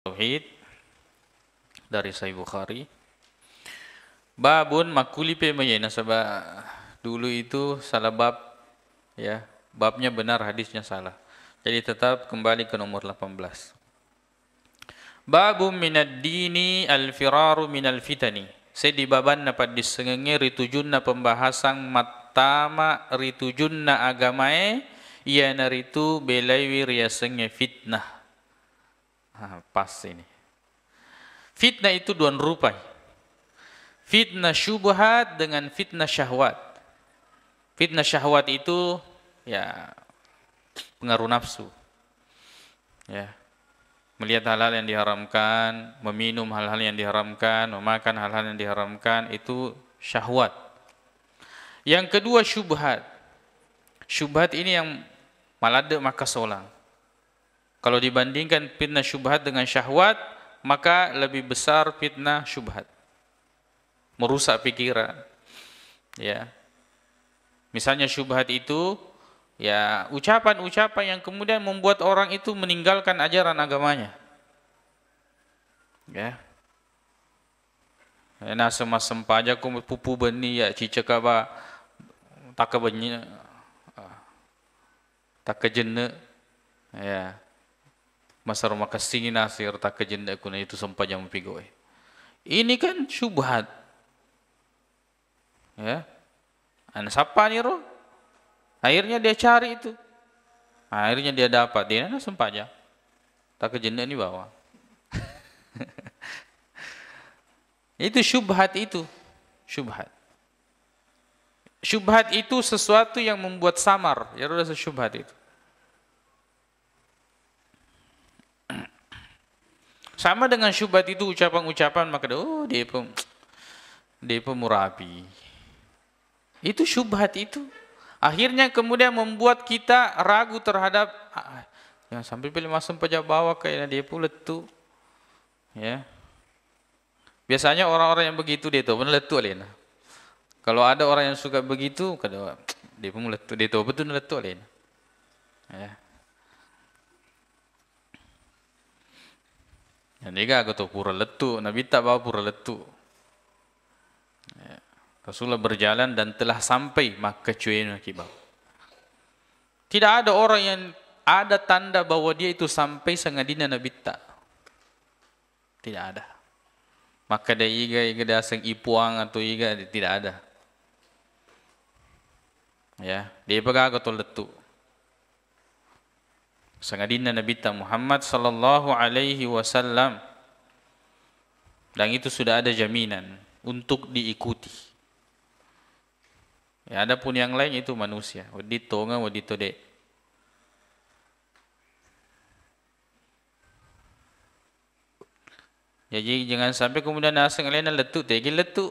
Tauhid dari Sahih Bukhari. Babun makuli pemanya nasabah dulu itu salah bab ya babnya benar hadisnya salah. Jadi tetap kembali ke nomor 18. Babu minad dini al firaru minal fitani. Sedibaban dapat disengengi ritujunna pembahasan matama ritujunna agamae ia ritu belai wirya fitnah. Nah, pas ini. Fitnah itu dua rupa. Fitnah syubhat dengan fitnah syahwat. Fitnah syahwat itu ya pengaruh nafsu. Ya. Melihat hal-hal yang diharamkan, meminum hal-hal yang diharamkan, memakan hal-hal yang diharamkan itu syahwat. Yang kedua syubhat. Syubhat ini yang malade maka solang kalau dibandingkan fitnah syubhat dengan syahwat, maka lebih besar fitnah syubhat. Merusak pikiran. Ya. Misalnya syubhat itu ya ucapan-ucapan yang kemudian membuat orang itu meninggalkan ajaran agamanya. Ya. ya nah sama sempaja ku pupu beni ya cicaka ba tak benyi ah, tak kejene ya masar nasir tak kejenda kuna itu sampanya mempigoe. Eh. Ini kan syubhat. Ya. Ana siapa ni roh? Akhirnya dia cari itu. Akhirnya dia dapat. Dia sempat sampanya. Tak kejenda ini bawa. itu syubhat itu. Syubhat. Syubhat itu sesuatu yang membuat samar. Ya sudah syubhat itu. Sama dengan syubhat itu ucapan-ucapan maka oh dia pun dia pun murabi Itu syubhat itu. Akhirnya kemudian membuat kita ragu terhadap yang ah, ah, sambil pilih masuk pajak bawah kayaknya dia pun letu. Ya. Biasanya orang-orang yang begitu dia tahu benar letu alena. Kalau ada orang yang suka begitu, kadang dia pun letu, dia tahu betul letu alena. Ya. Yang tiga aku tahu pura letuk. Nabi tak bawa pura letuk. Ya. Rasulullah berjalan dan telah sampai Makkah Cuyena Kibab. Tidak ada orang yang ada tanda bahawa dia itu sampai sangat dina Nabi tak. Tidak ada. Maka dia iga iga dia asing ipuang atau iga tidak ada. Ya, dia pegang kotor letuk. sangadina Nabi Muhammad sallallahu alaihi wasallam dan itu sudah ada jaminan untuk diikuti. Ya, pun yang lain itu manusia. Wadito nga wadito de. Jadi jangan sampai kemudian nasi kalian letuk, tegi letuk.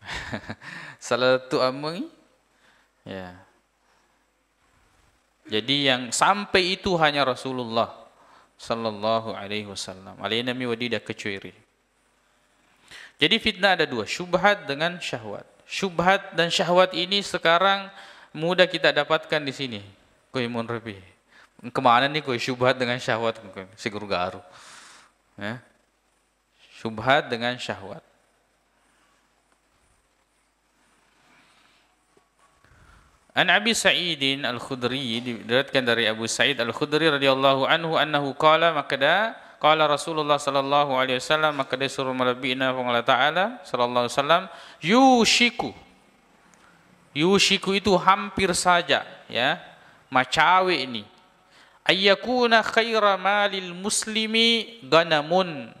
Salah letuk amang. Ya. Jadi yang sampai itu hanya Rasulullah sallallahu alaihi wasallam. Alainami wadida kecuiri. Jadi fitnah ada dua, syubhat dengan syahwat. Syubhat dan syahwat ini sekarang mudah kita dapatkan di sini. Koi mun Kemana nih koi syubhat dengan syahwat? Sigur garu. Ya. Syubhat dengan syahwat. An Abi Sa'idin Al-Khudri diriwayatkan dari Abu Sa'id Al-Khudri radhiyallahu anhu annahu qala makada qala Rasulullah sallallahu alaihi wasallam maka dia suruh malabina Allah taala sallallahu alaihi wasallam yushiku yushiku itu hampir saja ya macawe ini ayyakuna khaira malil muslimi ganamun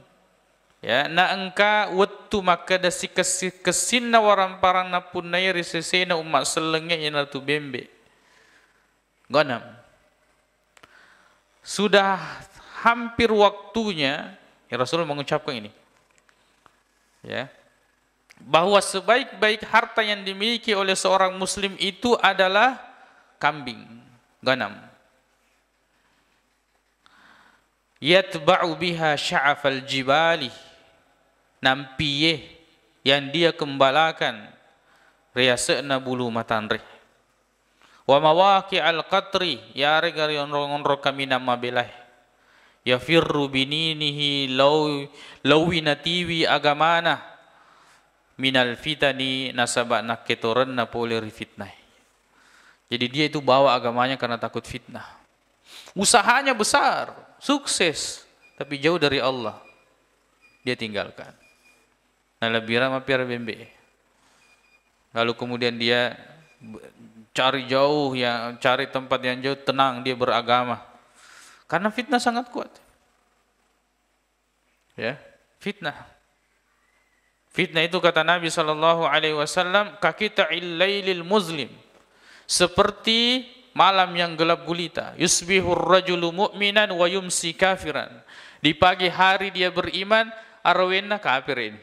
ya na engka wettu maka da kesinna waramparang na punai na umat selenge yang tu bembe gonam sudah hampir waktunya ya Rasul mengucapkan ini ya bahwa sebaik-baik harta yang dimiliki oleh seorang muslim itu adalah kambing ganam yatba'u biha sya'afal jibali Nampiye yang dia kembalakan riasa bulu matanri wa mawaki al qatri ya regari onrong-onrong kami nama belah ya firru bininihi law lawinatiwi agamana minal fitani nasabanak na polir fitnah jadi dia itu bawa agamanya karena takut fitnah usahanya besar sukses tapi jauh dari Allah dia tinggalkan nalabira mampir bembe. Lalu kemudian dia cari jauh ya cari tempat yang jauh tenang dia beragama. Karena fitnah sangat kuat. Ya, fitnah. Fitnah itu kata Nabi sallallahu alaihi wasallam kaki ta'illalil muslim. Seperti malam yang gelap gulita. Yusbihur rajulu mu'minan wa yumsi kafiran. Di pagi hari dia beriman, arwena kafirin.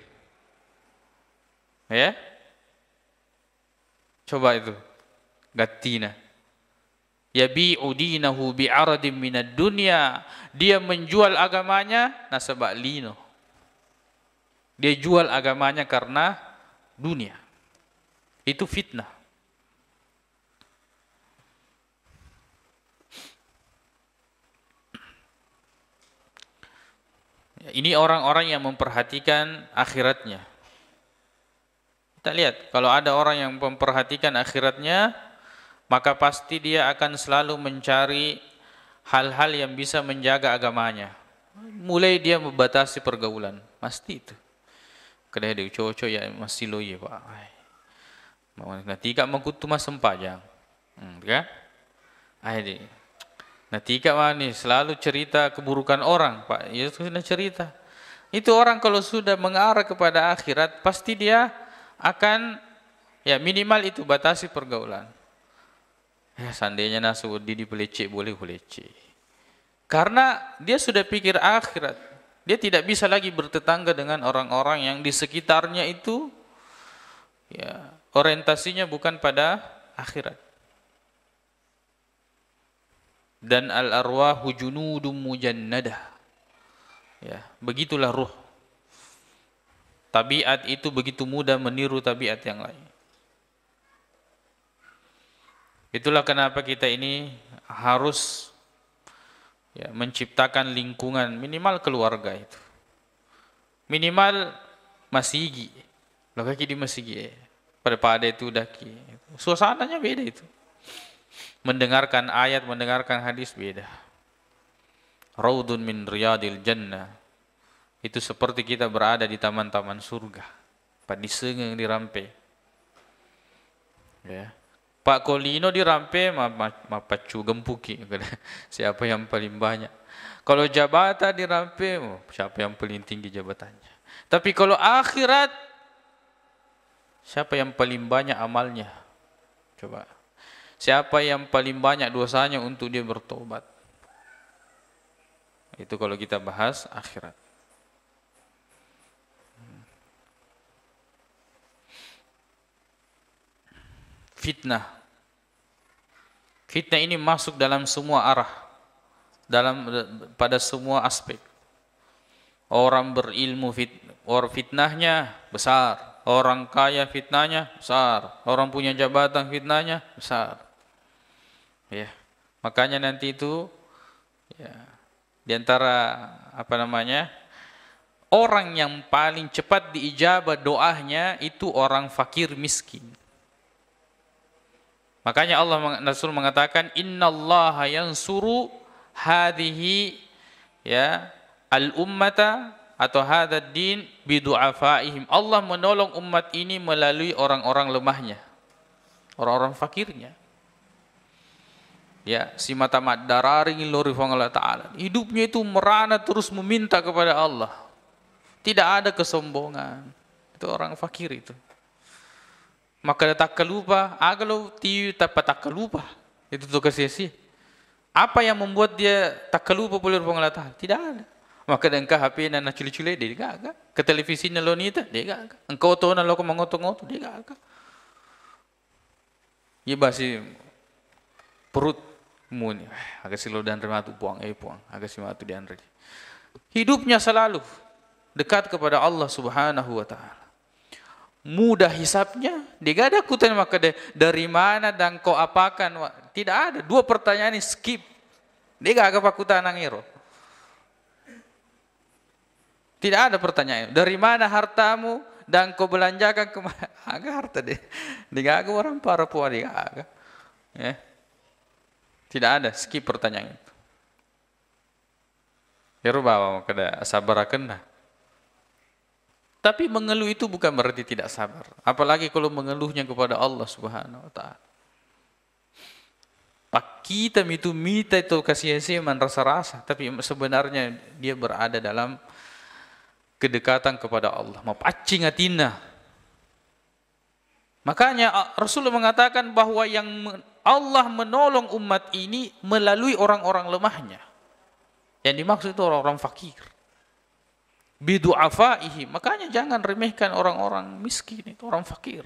Ya. Coba itu. Gatina. Ya udinahu bi bi'aradim minad dunya. Dia menjual agamanya nasabak lino. Dia jual agamanya karena dunia. Itu fitnah. Ini orang-orang yang memperhatikan akhiratnya. Kita lihat, kalau ada orang yang memperhatikan akhiratnya, maka pasti dia akan selalu mencari hal-hal yang bisa menjaga agamanya. Mulai dia membatasi pergaulan, pasti itu. Kedai dia cowok ya masih lo ya pak. Nanti kak mengkutu mas sempajang, ya. hmm, gitu kan? Ayo ah, Nanti kak nih selalu cerita keburukan orang pak. Ya sudah cerita. Itu orang kalau sudah mengarah kepada akhirat pasti dia akan ya minimal itu batasi pergaulan. Ya seandainya Nasruddin dipelicik boleh pelicik. Karena dia sudah pikir akhirat. Dia tidak bisa lagi bertetangga dengan orang-orang yang di sekitarnya itu ya orientasinya bukan pada akhirat. Dan al-arwahu junudum mujannadah. Ya, begitulah ruh. Tabiat itu begitu mudah meniru tabiat yang lain. Itulah kenapa kita ini harus ya, menciptakan lingkungan minimal keluarga itu. Minimal masigi. Lo kaki di masigi. Pada pada itu daki. Suasananya beda itu. Mendengarkan ayat, mendengarkan hadis beda. Raudun min riyadil jannah. Itu seperti kita berada di taman-taman surga. Pak Diseng di dirampe. Ya. Pak Kolino di mapacu ma, ma, pacu gempuki. siapa yang paling banyak. Kalau jabatan di oh, siapa yang paling tinggi jabatannya. Tapi kalau akhirat, siapa yang paling banyak amalnya? Coba. Siapa yang paling banyak dosanya untuk dia bertobat? Itu kalau kita bahas akhirat. fitnah. Fitnah ini masuk dalam semua arah, dalam pada semua aspek. Orang berilmu fit, orang fitnahnya besar, orang kaya fitnahnya besar, orang punya jabatan fitnahnya besar. Ya. Makanya nanti itu ya, di apa namanya? Orang yang paling cepat diijabah doanya itu orang fakir miskin. Makanya Allah Rasul mengatakan Inna Allah yang suruh hadhi ya al ummata atau hadad din bidu'afaihim. Allah menolong umat ini melalui orang-orang lemahnya. Orang-orang fakirnya. Ya, si mata darari Allah ta'ala. Hidupnya itu merana terus meminta kepada Allah. Tidak ada kesombongan. Itu orang fakir itu. Maka tak kelupa, agalo tiu tapa kelupa, Itu tuh sia-sia. Apa yang membuat dia tak kelupa boleh rupa Allah Tidak ada. Maka engkau HP na na cili-cili, dia enggak agak. Ke televisi na lo nita, dia agak. Engkau tahu na lo mengotong-otong, dia enggak agak. Ia basi perut muni. Agak silo dan rematu puang, eh puang. Agak tu dan rematu. Hidupnya selalu dekat kepada Allah Subhanahu wa taala mudah hisapnya. Dia gak ada kutanya maka dari mana dan kau apakan. Tidak ada. Dua pertanyaan ini skip. Dia gak pak kutanangiro Tidak ada pertanyaan. Dari mana hartamu dan kau belanjakan ke agak harta deh. Dia gak agak orang para puan dia agak. Ya. Tidak ada. Skip pertanyaan itu. Ya rubah kada sabar lah. Tapi mengeluh itu bukan berarti tidak sabar. Apalagi kalau mengeluhnya kepada Allah Subhanahu wa taala. kita itu mita itu kasih man rasa-rasa, tapi sebenarnya dia berada dalam kedekatan kepada Allah. Mau pacing atina. Makanya Rasulullah mengatakan bahwa yang Allah menolong umat ini melalui orang-orang lemahnya. Yang dimaksud itu orang-orang fakir bidu'afaihi. Makanya jangan remehkan orang-orang miskin itu, orang fakir.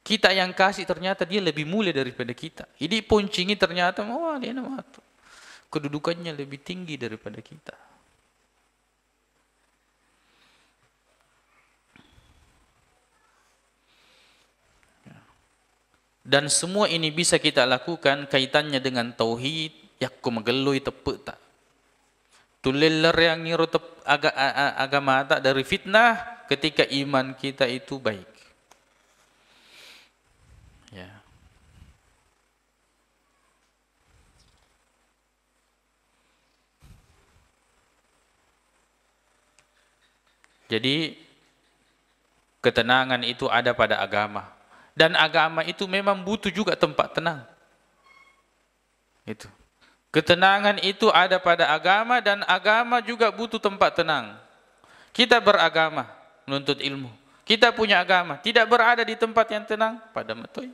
Kita yang kasih ternyata dia lebih mulia daripada kita. Ini puncingi ternyata oh, dia nama kedudukannya lebih tinggi daripada kita. Dan semua ini bisa kita lakukan kaitannya dengan tauhid, yakku megelui tepuk tak. Tulilah yang nyerutep agama tak dari fitnah ketika iman kita itu baik. Ya. Jadi ketenangan itu ada pada agama dan agama itu memang butuh juga tempat tenang. Itu. Ketenangan itu ada pada agama dan agama juga butuh tempat tenang. Kita beragama, menuntut ilmu. Kita punya agama, tidak berada di tempat yang tenang pada matoi.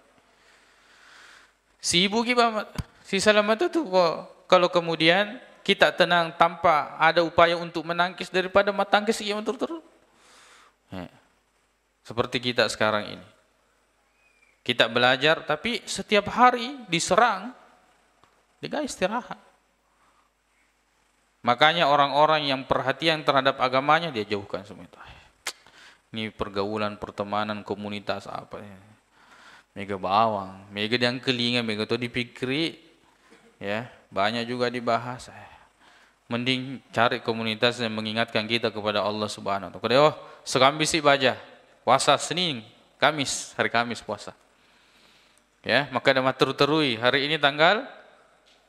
Si ibu gimana? Si salam itu kok kalau kemudian kita tenang tanpa ada upaya untuk menangkis daripada matangkis yang terus Seperti kita sekarang ini. Kita belajar tapi setiap hari diserang dia istirahat. Makanya orang-orang yang perhatian terhadap agamanya dia jauhkan semua itu. Ini pergaulan, pertemanan, komunitas apa ya. Mega bawang, mega yang kelinga, mega itu dipikri ya, banyak juga dibahas. Eh. Mending cari komunitas yang mengingatkan kita kepada Allah Subhanahu wa taala. Oh, sekarang bisik baja. Puasa Senin, Kamis, hari Kamis puasa. Ya, maka ada matur terui. Hari ini tanggal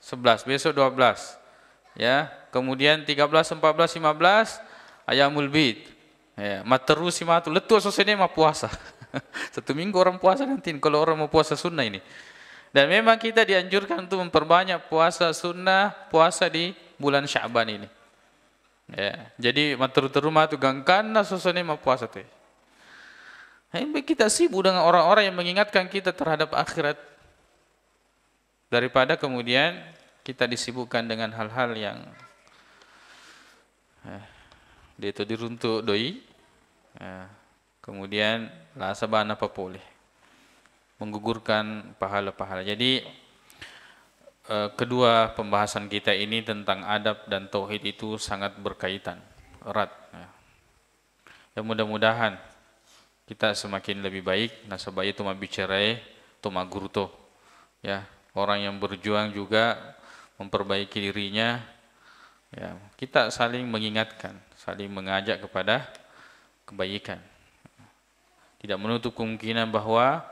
11, besok 12. Ya, kemudian 13, 14, 15 ayamul bid. Ya, materu simatu letu sosene mah puasa. Satu minggu orang puasa nanti kalau orang mau puasa sunnah ini. Dan memang kita dianjurkan untuk memperbanyak puasa sunnah, puasa di bulan Syaban ini. Ya, jadi materu terumah tu gangkana sosene mah puasa tuh. Kita sibuk dengan orang-orang yang mengingatkan kita terhadap akhirat daripada kemudian kita disibukkan dengan hal-hal yang eh, dia itu diruntuk doi eh, kemudian lasabana sabana boleh menggugurkan pahala-pahala jadi eh, kedua pembahasan kita ini tentang adab dan tauhid itu sangat berkaitan erat ya, ya mudah-mudahan kita semakin lebih baik nasabah itu mabicerai itu guru ya orang yang berjuang juga memperbaiki dirinya. Ya, kita saling mengingatkan, saling mengajak kepada kebaikan. Tidak menutup kemungkinan bahwa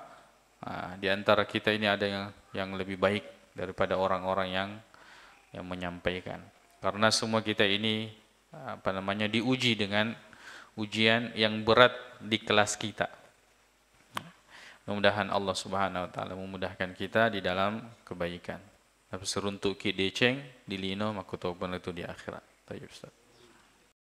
nah, di antara kita ini ada yang yang lebih baik daripada orang-orang yang yang menyampaikan. Karena semua kita ini apa namanya diuji dengan ujian yang berat di kelas kita Mudah-mudahan Allah Subhanahu wa taala memudahkan kita di dalam kebaikan. Tapi seruntuk ki deceng di lino makuto itu di akhirat. Tayyib Ustaz.